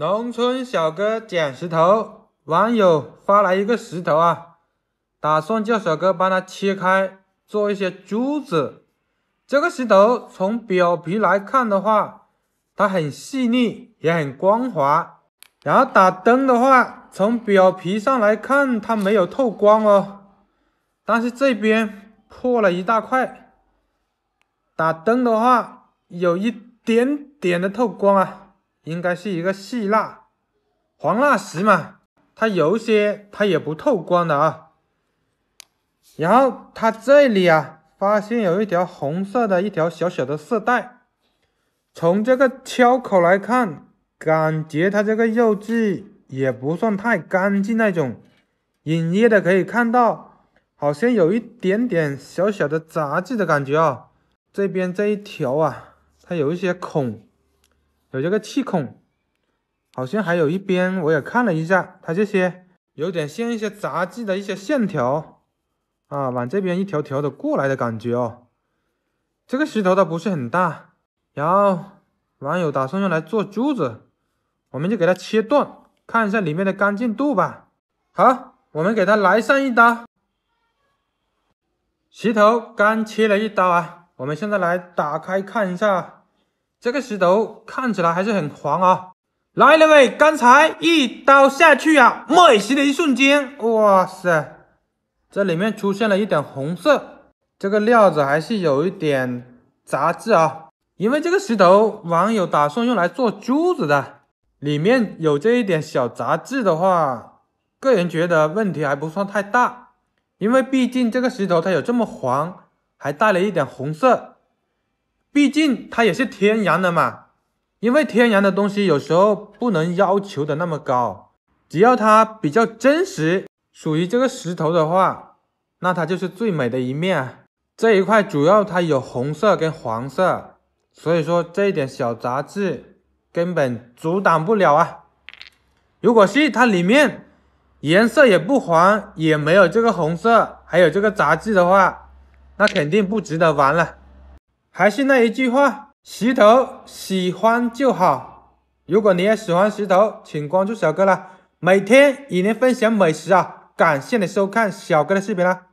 农村小哥捡石头，网友发来一个石头啊，打算叫小哥帮他切开做一些珠子。这个石头从表皮来看的话，它很细腻也很光滑。然后打灯的话，从表皮上来看，它没有透光哦。但是这边破了一大块，打灯的话有一点点的透光啊。应该是一个细蜡，黄蜡石嘛，它有些它也不透光的啊。然后它这里啊，发现有一条红色的一条小小的色带，从这个敲口来看，感觉它这个肉质也不算太干净那种，隐约的可以看到，好像有一点点小小的杂质的感觉啊。这边这一条啊，它有一些孔。有这个气孔，好像还有一边，我也看了一下，它这些有点像一些杂技的一些线条啊，往这边一条条的过来的感觉哦。这个石头它不是很大，然后网友打算用来做珠子，我们就给它切断，看一下里面的干净度吧。好，我们给它来上一刀，石头刚切了一刀啊，我们现在来打开看一下。这个石头看起来还是很黄啊！来，了喂，刚才一刀下去啊，磨石的一瞬间，哇塞，这里面出现了一点红色，这个料子还是有一点杂质啊。因为这个石头网友打算用来做珠子的，里面有这一点小杂质的话，个人觉得问题还不算太大，因为毕竟这个石头它有这么黄，还带了一点红色。毕竟它也是天然的嘛，因为天然的东西有时候不能要求的那么高，只要它比较真实，属于这个石头的话，那它就是最美的一面。这一块主要它有红色跟黄色，所以说这一点小杂质根本阻挡不了啊。如果是它里面颜色也不黄，也没有这个红色，还有这个杂质的话，那肯定不值得玩了。还是那一句话，石头喜欢就好。如果你也喜欢石头，请关注小哥了。每天与您分享美食啊！感谢你收看小哥的视频了。